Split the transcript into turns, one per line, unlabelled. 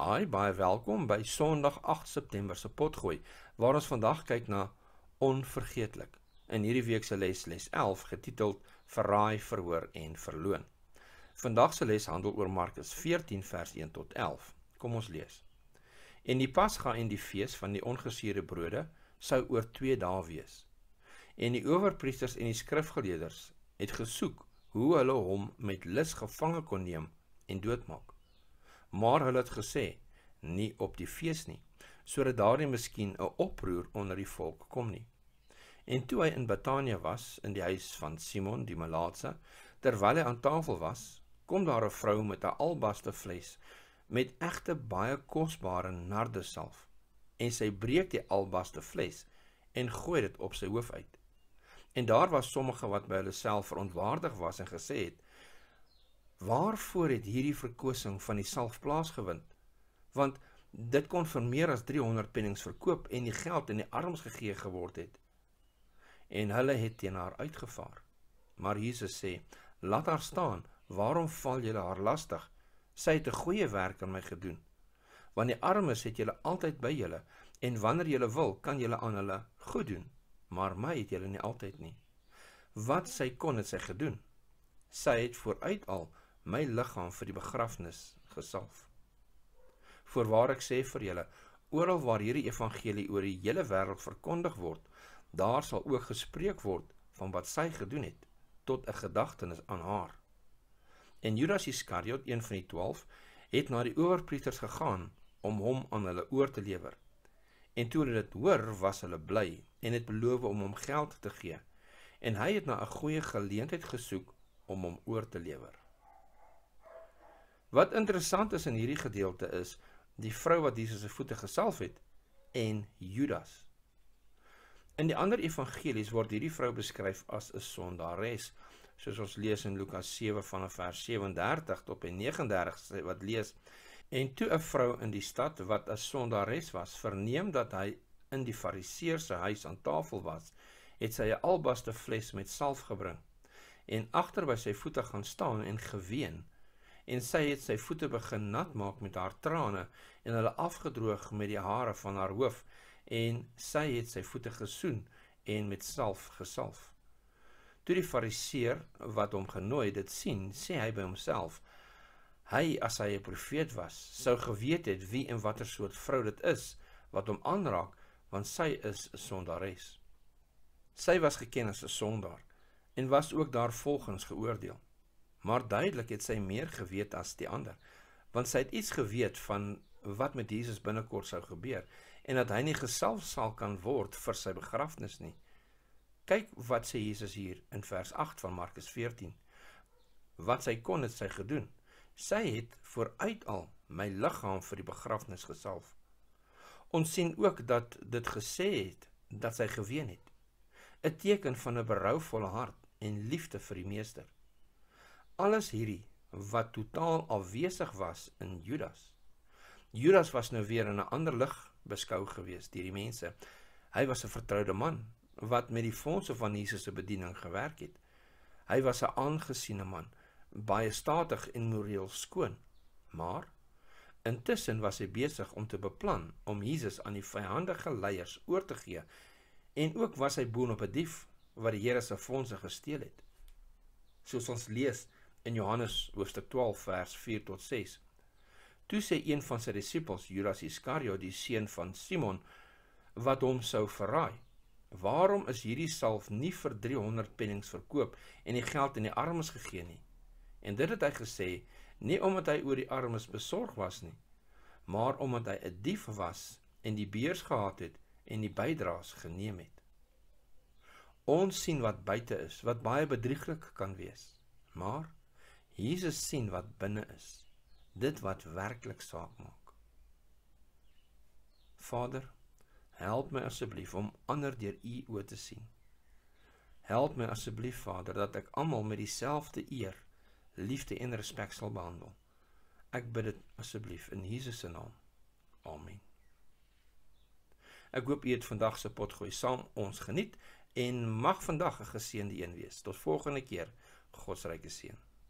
Hi, baie welkom by Sondag 8 September se potgooi waar ons vandag kyk na onvergeetlik in hierdie week se les les 11 getiteld Verraai, verhoor en verloon. Vandag se les handel oor Markus 14 vers 1 tot 11. Kom ons lees. En die Pasga en die fees van die ongesuurde brode sou oor 2 dae wees. En die owerpriesters en die skrifgeleerders het gesoek hoe hulle hom met lus gevange kon neem en doodmaak maar hulle het gesê nie op die fees nie sodat daardie miskien 'n oproer onder die volk kom nie en toe hy in Betanië was in die huis van Simon die malaatse terwyl hy aan tafel was kom daar 'n vrou met 'n albaste fles met egte baie kosbare nardesalf en sy breek die albaste fles en gooi dit op sy hoof uit en daar was sommige wat by hulle self verontwaardig was en gesê het Waarvoor het hierdie verkosing van die salf plaasgevind? Want dit kon vir meer as 300 pennings verkoop en die geld in die arms gegee geword het. En hulle het teen haar uitgevaar. Maar Jesus sê: "Laat haar staan. Waarom val julle haar lastig? Sy het 'n goeie werk aan my gedoen. Want die armes het julle altyd by julle en wanneer julle wil, kan julle aan hulle goed doen, maar my het julle nie altyd nie." Wat sy kon het sy gedoen. Sy het vooruit al my liggaam vir die begrafnis gesalf. Voorwaar ek sê vir julle, oral waar hierdie evangelie oor die hele wêreld verkondig word, daar sal ook gespreek word van wat sy gedoen het tot 'n gedagtenis aan haar. En Judas Iskariot, een van die 12, het na die owerpriesters gegaan om hom aan hulle oor te lewer. En toe hulle dit hoor, was hulle bly en het beloof om hom geld te gee. En hy het na 'n goeie geleentheid gesoek om hom oor te lewer. Wat interessant is in hierdie gedeelte is die vrou wat Jesus se voete gesalf het en Judas. In die ander evangelies word hierdie vrou beskryf as 'n sondares, soos ons lees in Lukas 7 vanaf vers 37 tot en 39 wat lees: En toe 'n vrou in die stad wat 'n sondares was, verneem dat hy in die fariseer se huis aan tafel was, het sy 'n albaste fles met salf gebring en agter by sy voete gaan staan en geween en sy het sy voete begin nat maak met haar trane en hulle afgedroog met die hare van haar hoof en sy het sy voete gesoen en met salf gesalf. Toe die fariseer wat hom genooi dit sien, sê hy by homself: Hy as hy 'n profeet was, sou geweet het wie en watter soort vrou dit is wat hom aanraak, want sy is 'n sondares. Sy was geken as 'n sondaar en was ook daarvolgens geoordeel maar duidelik het sy meer geweet as die ander want sy het iets geweet van wat met Jesus binnekort sou gebeur en dat hy nie gesalf sal kan word vir sy begrafnis nie kyk wat sê Jesus hier in vers 8 van Markus 14 wat sy kon het sy gedoen sy het vooruit al my liggaam vir die begrafnis gesalf ons sien ook dat dit gesê het dat sy geween het 'n teken van 'n berouvolle hart en liefde vir die meester alles hierdie wat totaal afwesig was in Judas. Judas was nou weer in 'n ander lig beskou gewees deur die mense. Hy was 'n vertroude man wat met die fondse van Jesus se bediening gewerk het. Hy was 'n aangesiene man, baie statig en moreel skoon. Maar intussen was hy besig om te beplan om Jesus aan die vyandige leiers oor te gee en ook was hy boon op 'n dief wat die Here se fondse gesteel het. Soos ons lees in Johannes hoofstuk 12 vers 4 tot 6. Toe sê een van sy disippels, Judas Iskariot, die seun van Simon, wat hom sou verraai: "Waarom is hierdie salf nie vir 300 pennings verkoop en die geld aan die armes gegee nie?" En dit het hy gesê nie omdat hy oor die armes besorg was nie, maar omdat hy 'n dief was en die beurs gehad het en die bydraes geneem het. Ons sien wat buite is, wat baie bedrieglik kan wees. Maar Jesus sien wat binne is. Dit wat werklik saak maak. Vader, help my asseblief om ander deur U oë te sien. Help my asseblief Vader dat ek almal met dieselfde eer, liefde en respek sal behandel. Ek bid dit asseblief in Jesus se naam. Amen. Ek hoop u het vandag se potgooi saam ons geniet en mag vandag 'n geseënde een wees. Tot volgende keer. God se ryke seën.